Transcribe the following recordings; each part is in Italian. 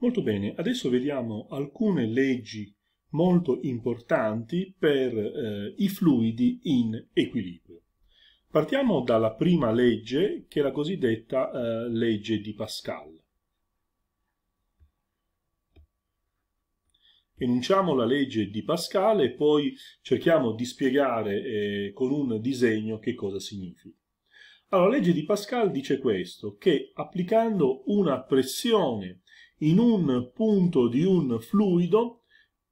Molto bene, adesso vediamo alcune leggi molto importanti per eh, i fluidi in equilibrio. Partiamo dalla prima legge, che è la cosiddetta eh, legge di Pascal. Enunciamo la legge di Pascal e poi cerchiamo di spiegare eh, con un disegno che cosa significa. Allora, la legge di Pascal dice questo, che applicando una pressione in un punto di un fluido,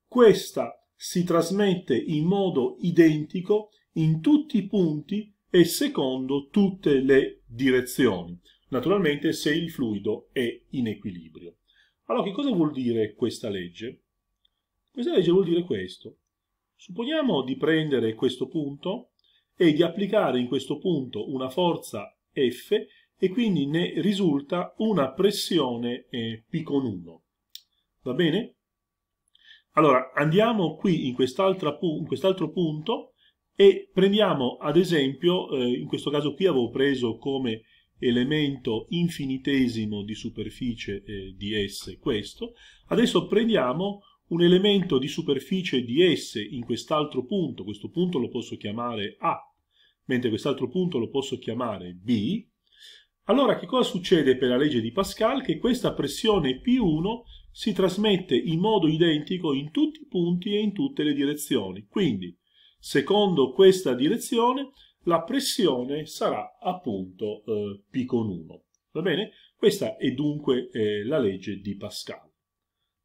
questa si trasmette in modo identico in tutti i punti e secondo tutte le direzioni, naturalmente se il fluido è in equilibrio. Allora che cosa vuol dire questa legge? Questa legge vuol dire questo. Supponiamo di prendere questo punto e di applicare in questo punto una forza F e quindi ne risulta una pressione eh, P con 1. Va bene? Allora, andiamo qui in quest'altro quest punto e prendiamo ad esempio, eh, in questo caso qui avevo preso come elemento infinitesimo di superficie eh, di S questo, adesso prendiamo un elemento di superficie di S in quest'altro punto, questo punto lo posso chiamare A, mentre quest'altro punto lo posso chiamare B, allora che cosa succede per la legge di Pascal? Che questa pressione P1 si trasmette in modo identico in tutti i punti e in tutte le direzioni. Quindi, secondo questa direzione, la pressione sarà appunto eh, P con 1. Va bene? Questa è dunque eh, la legge di Pascal.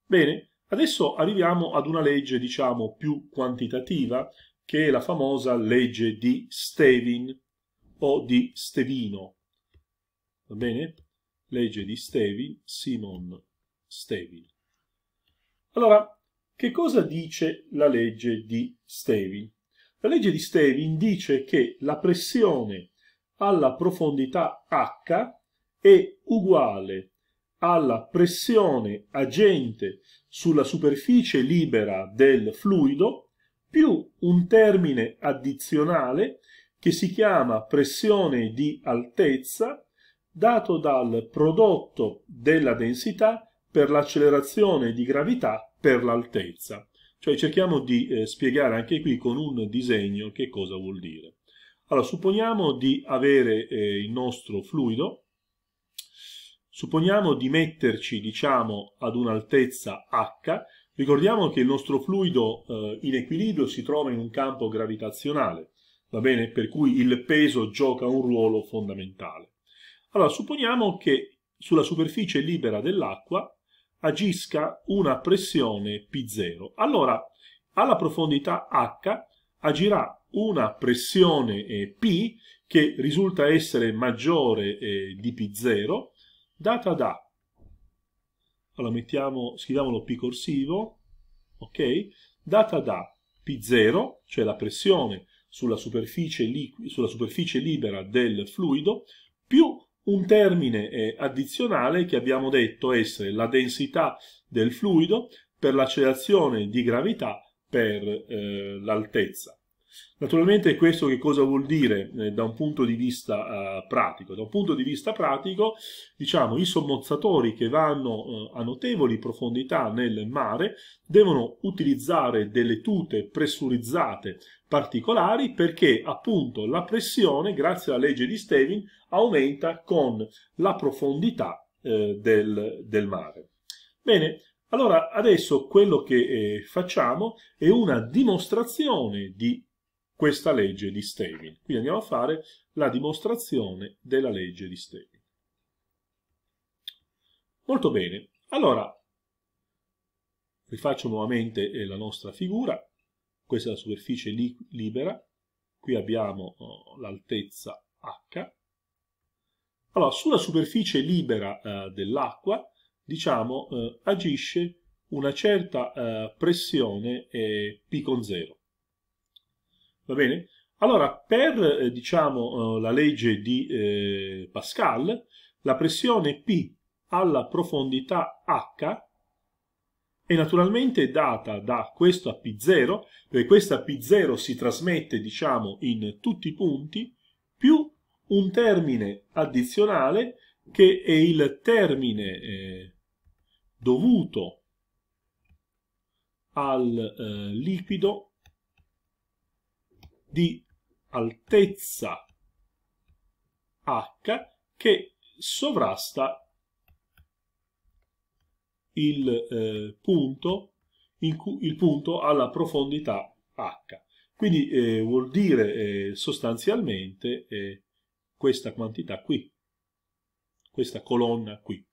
Bene, adesso arriviamo ad una legge diciamo più quantitativa che è la famosa legge di Stevin o di Stevino Va bene? Legge di Stevin, Simon Stevin. Allora, che cosa dice la legge di Stevin? La legge di Stevin dice che la pressione alla profondità H è uguale alla pressione agente sulla superficie libera del fluido più un termine addizionale che si chiama pressione di altezza dato dal prodotto della densità per l'accelerazione di gravità per l'altezza. Cioè cerchiamo di eh, spiegare anche qui con un disegno che cosa vuol dire. Allora, supponiamo di avere eh, il nostro fluido, supponiamo di metterci, diciamo, ad un'altezza h, ricordiamo che il nostro fluido eh, in equilibrio si trova in un campo gravitazionale, va bene? Per cui il peso gioca un ruolo fondamentale. Allora, supponiamo che sulla superficie libera dell'acqua agisca una pressione P0. Allora, alla profondità H agirà una pressione eh, P che risulta essere maggiore eh, di P0 data da allora mettiamo, scriviamolo P corsivo, ok? Data da P0, cioè la pressione sulla superficie, sulla superficie libera del fluido, più un termine eh, addizionale che abbiamo detto essere la densità del fluido per l'accelerazione di gravità per eh, l'altezza. Naturalmente questo che cosa vuol dire eh, da un punto di vista eh, pratico? Da un punto di vista pratico, diciamo, i sommozzatori che vanno eh, a notevoli profondità nel mare devono utilizzare delle tute pressurizzate particolari perché appunto la pressione, grazie alla legge di Stevin, aumenta con la profondità eh, del, del mare. Bene, allora adesso quello che eh, facciamo è una dimostrazione di questa legge di Stevin. Quindi andiamo a fare la dimostrazione della legge di Stevin. Molto bene, allora rifaccio nuovamente eh, la nostra figura, questa è la superficie li libera, qui abbiamo oh, l'altezza h, allora sulla superficie libera eh, dell'acqua diciamo eh, agisce una certa eh, pressione eh, P con 0 Va bene? Allora, per eh, diciamo, eh, la legge di eh, Pascal, la pressione P alla profondità H è naturalmente data da questa P0, perché questa P0 si trasmette diciamo, in tutti i punti, più un termine addizionale che è il termine eh, dovuto al eh, liquido di altezza h che sovrasta il, eh, punto cui, il, punto, alla profondità h. Quindi eh, vuol dire eh, sostanzialmente eh, questa quantità qui, questa colonna qui.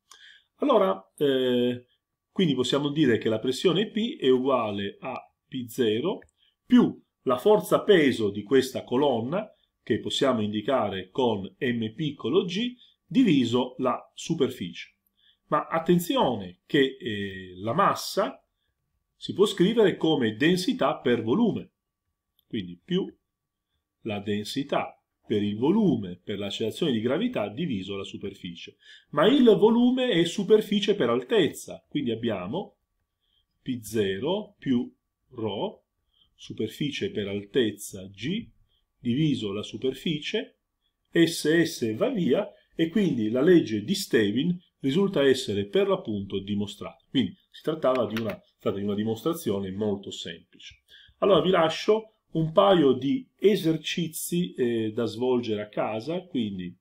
Allora, eh, quindi possiamo dire che la pressione P è uguale a P0 più la forza peso di questa colonna, che possiamo indicare con m piccolo g, diviso la superficie. Ma attenzione che eh, la massa si può scrivere come densità per volume, quindi più la densità per il volume per l'accelerazione di gravità diviso la superficie. Ma il volume è superficie per altezza, quindi abbiamo P0 più ρ superficie per altezza G diviso la superficie, SS va via e quindi la legge di Stevin risulta essere per l'appunto dimostrata. Quindi si trattava di una, di una dimostrazione molto semplice. Allora vi lascio un paio di esercizi eh, da svolgere a casa, quindi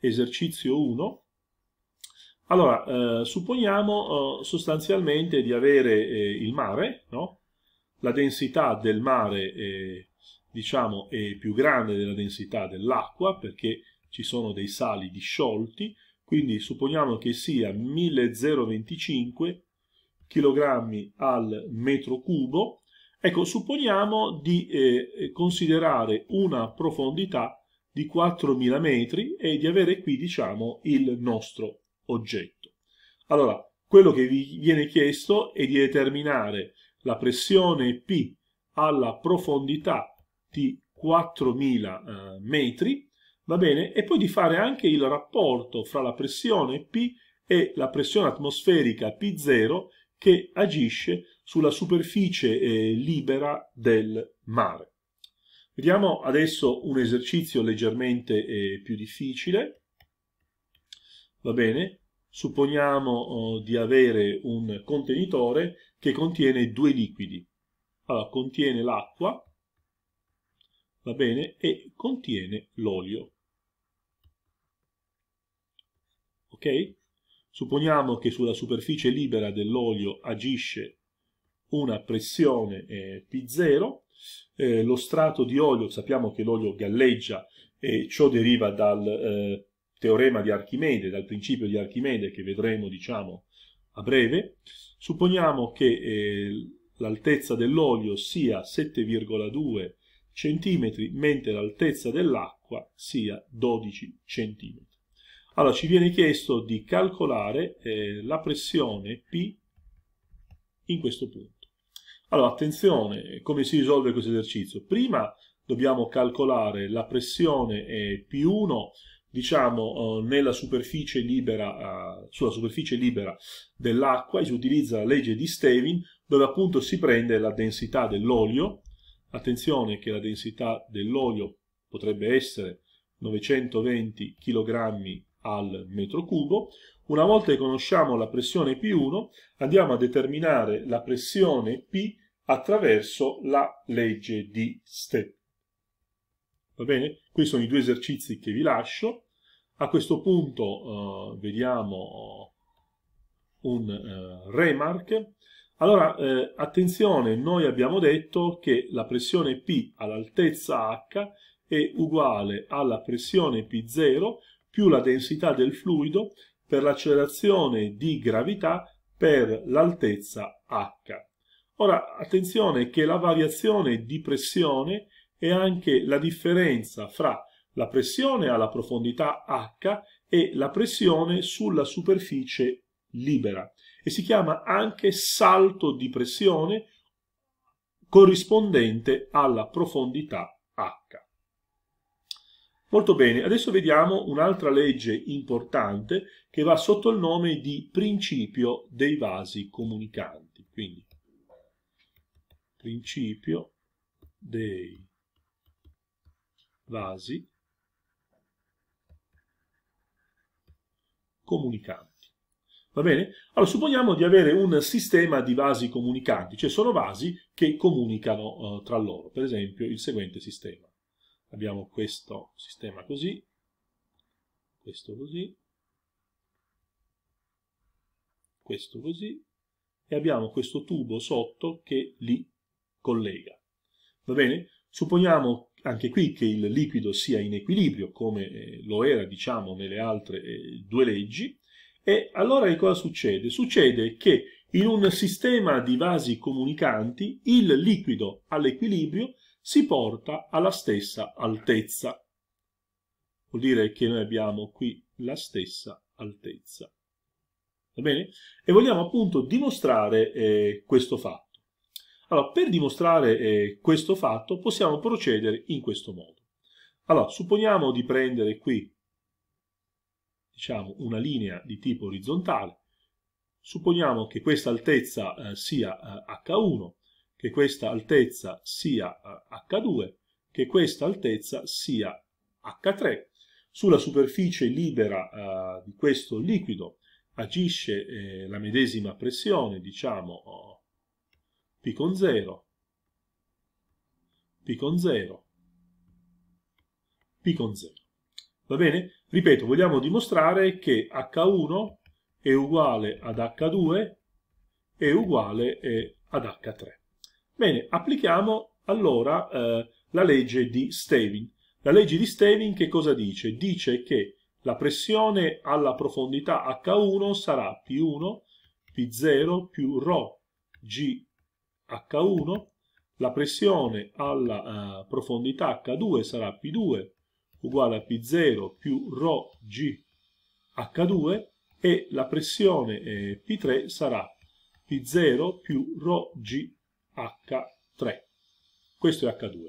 esercizio 1. Allora, eh, supponiamo eh, sostanzialmente di avere eh, il mare, no? la densità del mare è, diciamo, è più grande della densità dell'acqua perché ci sono dei sali disciolti, quindi supponiamo che sia 1025 kg al metro cubo. Ecco, supponiamo di eh, considerare una profondità di 4000 metri e di avere qui, diciamo, il nostro oggetto. Allora, quello che vi viene chiesto è di determinare la pressione P alla profondità di 4000 eh, metri, va bene? E poi di fare anche il rapporto fra la pressione P e la pressione atmosferica P0 che agisce sulla superficie eh, libera del mare. Vediamo adesso un esercizio leggermente eh, più difficile. Va bene? Supponiamo oh, di avere un contenitore che contiene due liquidi. Allora, contiene l'acqua, va bene, e contiene l'olio. Ok? Supponiamo che sulla superficie libera dell'olio agisce una pressione eh, P0, eh, lo strato di olio, sappiamo che l'olio galleggia e ciò deriva dal eh, teorema di Archimede, dal principio di Archimede che vedremo diciamo a breve, supponiamo che eh, l'altezza dell'olio sia 7,2 cm mentre l'altezza dell'acqua sia 12 cm. Allora ci viene chiesto di calcolare eh, la pressione P in questo punto. Allora attenzione, come si risolve questo esercizio? Prima dobbiamo calcolare la pressione eh, P1 diciamo, eh, nella superficie libera, eh, sulla superficie libera dell'acqua, si utilizza la legge di Stevin, dove appunto si prende la densità dell'olio. Attenzione che la densità dell'olio potrebbe essere 920 kg al metro cubo. Una volta che conosciamo la pressione P1, andiamo a determinare la pressione P attraverso la legge di Stevin. Va bene? Questi sono i due esercizi che vi lascio. A questo punto eh, vediamo eh, un eh, remark. Allora, eh, attenzione, noi abbiamo detto che la pressione P all'altezza H è uguale alla pressione P0 più la densità del fluido per l'accelerazione di gravità per l'altezza H. Ora, attenzione che la variazione di pressione è anche la differenza fra la pressione alla profondità H e la pressione sulla superficie libera e si chiama anche salto di pressione corrispondente alla profondità H. Molto bene, adesso vediamo un'altra legge importante che va sotto il nome di principio dei vasi comunicanti. Quindi, principio dei vasi comunicanti. comunicanti. Va bene? Allora supponiamo di avere un sistema di vasi comunicanti, cioè sono vasi che comunicano eh, tra loro, per esempio il seguente sistema. Abbiamo questo sistema così, questo così, questo così, e abbiamo questo tubo sotto che li collega. Va bene? Supponiamo anche qui che il liquido sia in equilibrio, come eh, lo era diciamo nelle altre eh, due leggi, e allora che cosa succede? Succede che in un sistema di vasi comunicanti il liquido all'equilibrio si porta alla stessa altezza. Vuol dire che noi abbiamo qui la stessa altezza. Va bene? E vogliamo appunto dimostrare eh, questo fatto. Allora, per dimostrare eh, questo fatto possiamo procedere in questo modo. Allora, supponiamo di prendere qui, diciamo, una linea di tipo orizzontale, supponiamo che questa altezza eh, sia eh, H1, che questa altezza sia H2, eh, che questa altezza sia H3. Sulla superficie libera eh, di questo liquido agisce eh, la medesima pressione, diciamo P con 0, P con 0, P con 0. Va bene? Ripeto, vogliamo dimostrare che H1 è uguale ad H2 è uguale eh, ad H3. Bene, applichiamo allora eh, la legge di Stevin. La legge di Stevin che cosa dice? Dice che la pressione alla profondità H1 sarà P1 P0 più ρ G H1, la pressione alla uh, profondità H2 sarà P2 uguale a P0 più ρg H2 e la pressione eh, P3 sarà P0 più ρg H3. Questo è H2.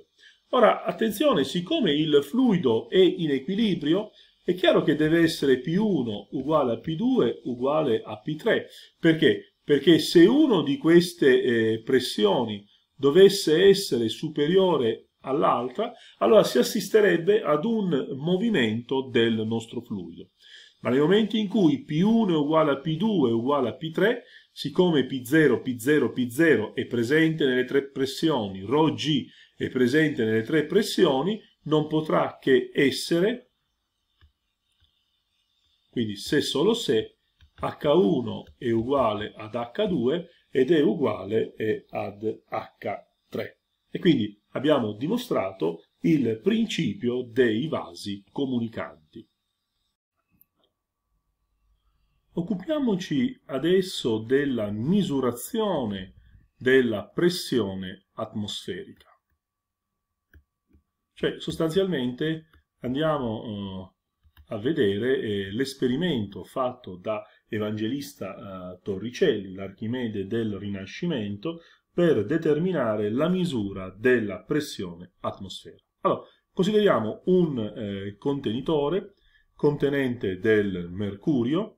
Ora, attenzione, siccome il fluido è in equilibrio, è chiaro che deve essere P1 uguale a P2 uguale a P3, perché perché se uno di queste eh, pressioni dovesse essere superiore all'altra, allora si assisterebbe ad un movimento del nostro fluido. Ma nel momento in cui P1 è uguale a P2 è uguale a P3, siccome P0, P0, P0 è presente nelle tre pressioni, ρg è presente nelle tre pressioni, non potrà che essere, quindi se solo se, H1 è uguale ad H2 ed è uguale ad H3. E quindi abbiamo dimostrato il principio dei vasi comunicanti. Occupiamoci adesso della misurazione della pressione atmosferica. Cioè, sostanzialmente andiamo eh, a vedere eh, l'esperimento fatto da Evangelista eh, Torricelli, l'Archimede del Rinascimento, per determinare la misura della pressione atmosferica. Allora, consideriamo un eh, contenitore contenente del mercurio,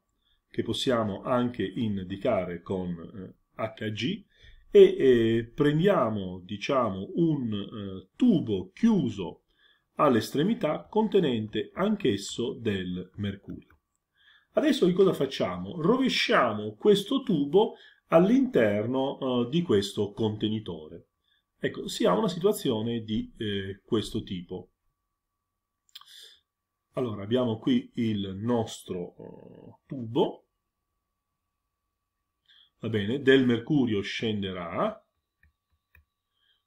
che possiamo anche indicare con eh, Hg, e eh, prendiamo diciamo, un eh, tubo chiuso all'estremità contenente anch'esso del mercurio. Adesso che cosa facciamo? Rovesciamo questo tubo all'interno eh, di questo contenitore. Ecco, si ha una situazione di eh, questo tipo. Allora, abbiamo qui il nostro eh, tubo. Va bene, del mercurio scenderà.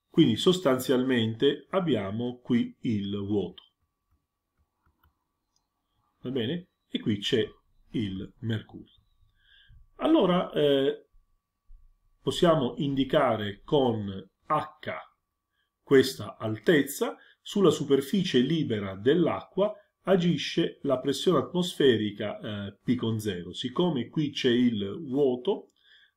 Quindi sostanzialmente abbiamo qui il vuoto. Va bene? E qui c'è il mercurio. Allora eh, possiamo indicare con H questa altezza, sulla superficie libera dell'acqua agisce la pressione atmosferica eh, P con 0. Siccome qui c'è il vuoto,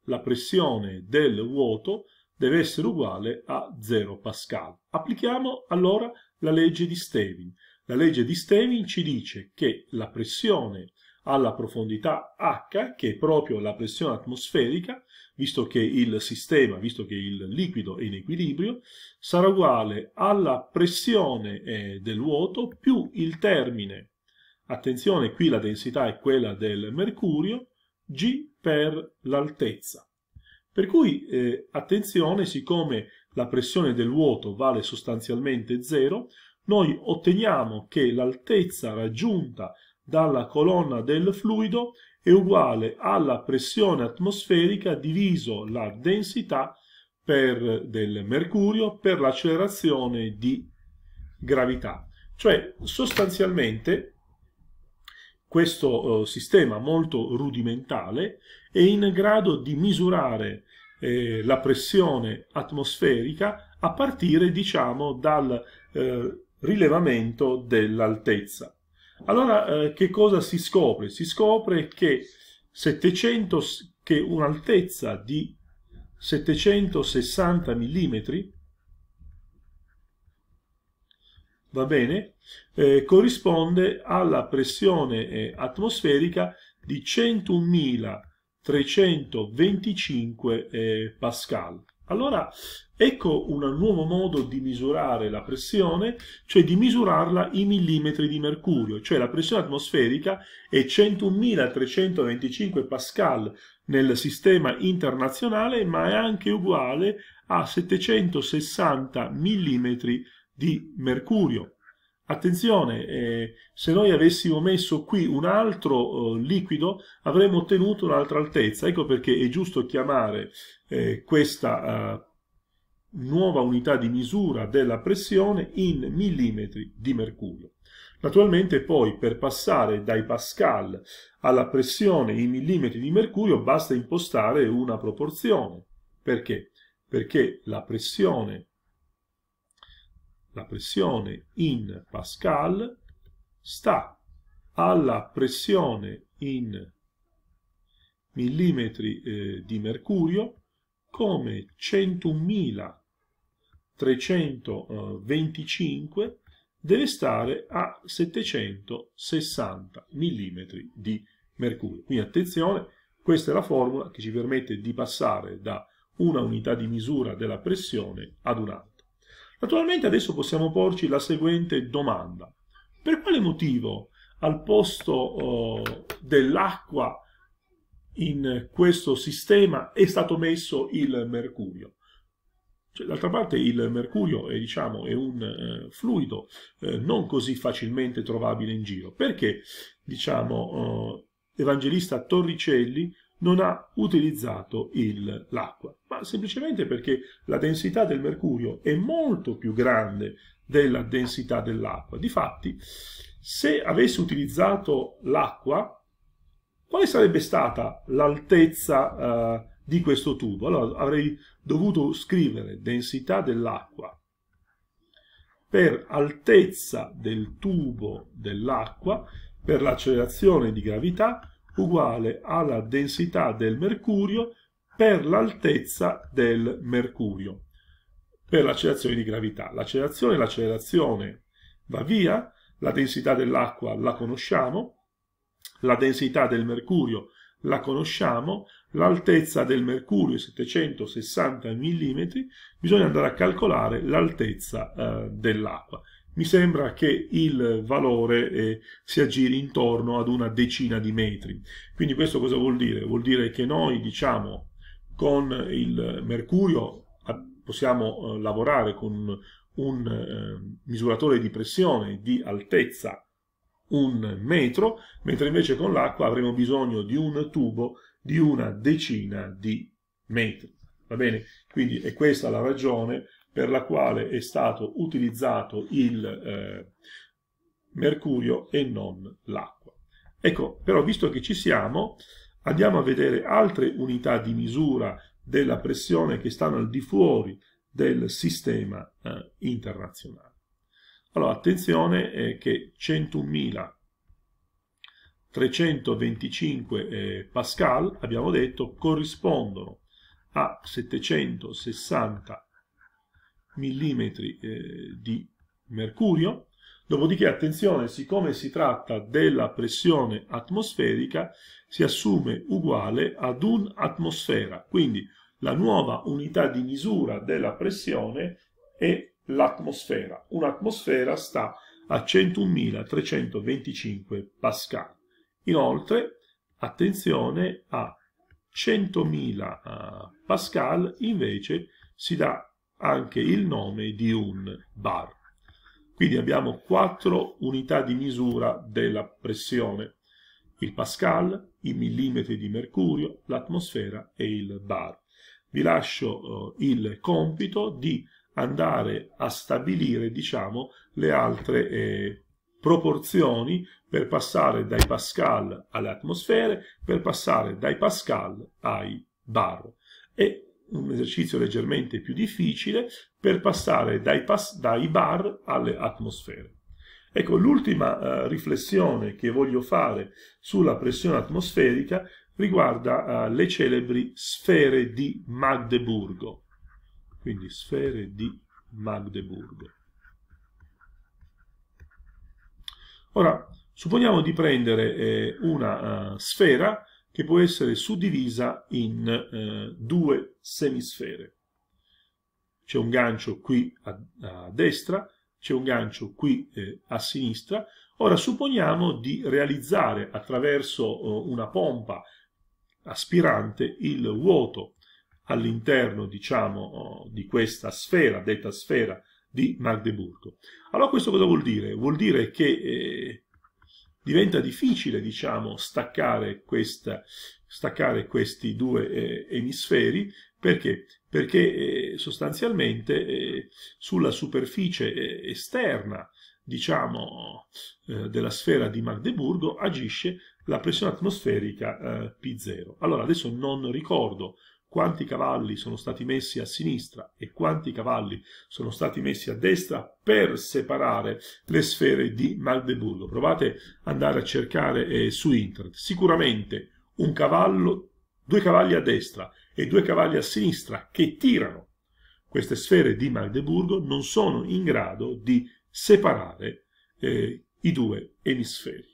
la pressione del vuoto deve essere uguale a 0 Pascal. Applichiamo allora la legge di Stevin. La legge di Stevin ci dice che la pressione alla profondità H, che è proprio la pressione atmosferica, visto che il sistema, visto che il liquido è in equilibrio, sarà uguale alla pressione eh, del vuoto più il termine, attenzione qui la densità è quella del mercurio, g per l'altezza. Per cui, eh, attenzione, siccome la pressione del vuoto vale sostanzialmente 0, noi otteniamo che l'altezza raggiunta dalla colonna del fluido è uguale alla pressione atmosferica diviso la densità per, del mercurio per l'accelerazione di gravità. Cioè, sostanzialmente, questo eh, sistema molto rudimentale è in grado di misurare eh, la pressione atmosferica a partire, diciamo, dal eh, rilevamento dell'altezza. Allora, eh, che cosa si scopre? Si scopre che, 700, che un'altezza di 760 mm va bene, eh, corrisponde alla pressione eh, atmosferica di 101.325 eh, pascal. Allora ecco un nuovo modo di misurare la pressione, cioè di misurarla in millimetri di mercurio, cioè la pressione atmosferica è 101.325 pascal nel sistema internazionale, ma è anche uguale a 760 mm di mercurio. Attenzione, eh, se noi avessimo messo qui un altro eh, liquido avremmo ottenuto un'altra altezza, ecco perché è giusto chiamare eh, questa eh, nuova unità di misura della pressione in millimetri di mercurio. Naturalmente poi per passare dai pascal alla pressione in millimetri di mercurio basta impostare una proporzione. Perché? Perché la pressione la pressione in pascal sta alla pressione in millimetri eh, di mercurio come 101.325 deve stare a 760 mm di mercurio. Quindi attenzione, questa è la formula che ci permette di passare da una unità di misura della pressione ad un'altra. Naturalmente adesso possiamo porci la seguente domanda. Per quale motivo al posto oh, dell'acqua in questo sistema è stato messo il mercurio? Cioè, d'altra parte il mercurio è, diciamo, è un eh, fluido eh, non così facilmente trovabile in giro. Perché, diciamo, eh, Evangelista Torricelli non ha utilizzato l'acqua, ma semplicemente perché la densità del mercurio è molto più grande della densità dell'acqua. Difatti, se avesse utilizzato l'acqua, quale sarebbe stata l'altezza eh, di questo tubo? Allora avrei dovuto scrivere densità dell'acqua per altezza del tubo dell'acqua per l'accelerazione di gravità uguale alla densità del mercurio per l'altezza del mercurio, per l'accelerazione di gravità. L'accelerazione, l'accelerazione va via, la densità dell'acqua la conosciamo, la densità del mercurio la conosciamo, l'altezza del mercurio è 760 mm, bisogna andare a calcolare l'altezza eh, dell'acqua mi sembra che il valore eh, si aggiri intorno ad una decina di metri. Quindi questo cosa vuol dire? Vuol dire che noi diciamo con il mercurio possiamo eh, lavorare con un eh, misuratore di pressione di altezza un metro, mentre invece con l'acqua avremo bisogno di un tubo di una decina di metri. Va bene? Quindi è questa la ragione per la quale è stato utilizzato il eh, mercurio e non l'acqua. Ecco, però visto che ci siamo, andiamo a vedere altre unità di misura della pressione che stanno al di fuori del sistema eh, internazionale. Allora, attenzione eh, che 100.325 eh, pascal, abbiamo detto, corrispondono a 760 mm eh, di mercurio. Dopodiché, attenzione, siccome si tratta della pressione atmosferica, si assume uguale ad un'atmosfera. Quindi la nuova unità di misura della pressione è l'atmosfera. Un'atmosfera sta a 101.325 pascal. Inoltre, attenzione, a 100.000 eh, pascal invece si dà anche il nome di un bar. Quindi abbiamo quattro unità di misura della pressione, il pascal, i millimetri di mercurio, l'atmosfera e il bar. Vi lascio eh, il compito di andare a stabilire, diciamo, le altre eh, proporzioni per passare dai pascal alle atmosfere, per passare dai pascal ai bar. E un esercizio leggermente più difficile per passare dai, pass dai bar alle atmosfere. Ecco, l'ultima eh, riflessione che voglio fare sulla pressione atmosferica riguarda eh, le celebri sfere di Magdeburgo. Quindi sfere di Magdeburgo. Ora, supponiamo di prendere eh, una uh, sfera che può essere suddivisa in eh, due semisfere. C'è un gancio qui a, a destra, c'è un gancio qui eh, a sinistra. Ora supponiamo di realizzare attraverso eh, una pompa aspirante il vuoto all'interno, diciamo, eh, di questa sfera, detta sfera di Magdeburgo. Allora questo cosa vuol dire? Vuol dire che eh, diventa difficile, diciamo, staccare, questa, staccare questi due eh, emisferi, perché? Perché eh, sostanzialmente eh, sulla superficie eh, esterna, diciamo, eh, della sfera di Magdeburgo agisce la pressione atmosferica eh, P0. Allora, adesso non ricordo quanti cavalli sono stati messi a sinistra e quanti cavalli sono stati messi a destra per separare le sfere di Magdeburgo. Provate ad andare a cercare eh, su internet. Sicuramente un cavallo, due cavalli a destra e due cavalli a sinistra che tirano queste sfere di Magdeburgo non sono in grado di separare eh, i due emisferi.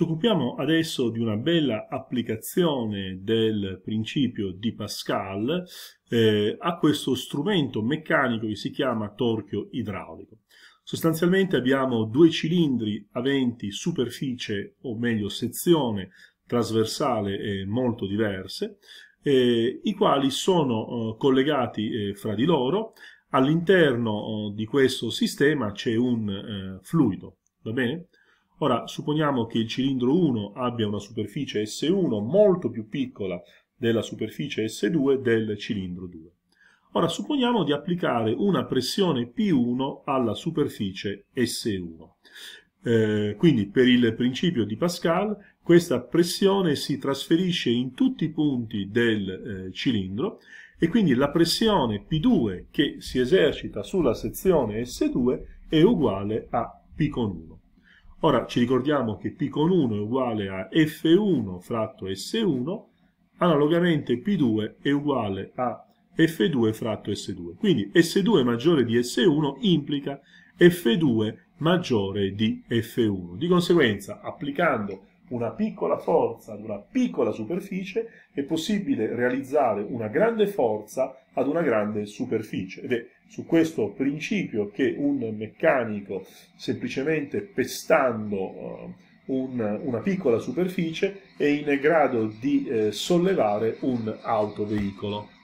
Ci occupiamo adesso di una bella applicazione del principio di Pascal eh, a questo strumento meccanico che si chiama torchio idraulico. Sostanzialmente abbiamo due cilindri aventi superficie, o meglio sezione, trasversale molto diverse, eh, i quali sono eh, collegati eh, fra di loro. All'interno eh, di questo sistema c'è un eh, fluido, va bene? Ora, supponiamo che il cilindro 1 abbia una superficie S1 molto più piccola della superficie S2 del cilindro 2. Ora, supponiamo di applicare una pressione P1 alla superficie S1. Eh, quindi, per il principio di Pascal, questa pressione si trasferisce in tutti i punti del eh, cilindro e quindi la pressione P2 che si esercita sulla sezione S2 è uguale a P con 1. Ora ci ricordiamo che P con 1 è uguale a F1 fratto S1, analogamente P2 è uguale a F2 fratto S2. Quindi S2 maggiore di S1 implica F2 maggiore di F1. Di conseguenza, applicando una piccola forza ad una piccola superficie, è possibile realizzare una grande forza ad una grande superficie ed è su questo principio che un meccanico semplicemente pestando eh, un, una piccola superficie è in grado di eh, sollevare un autoveicolo.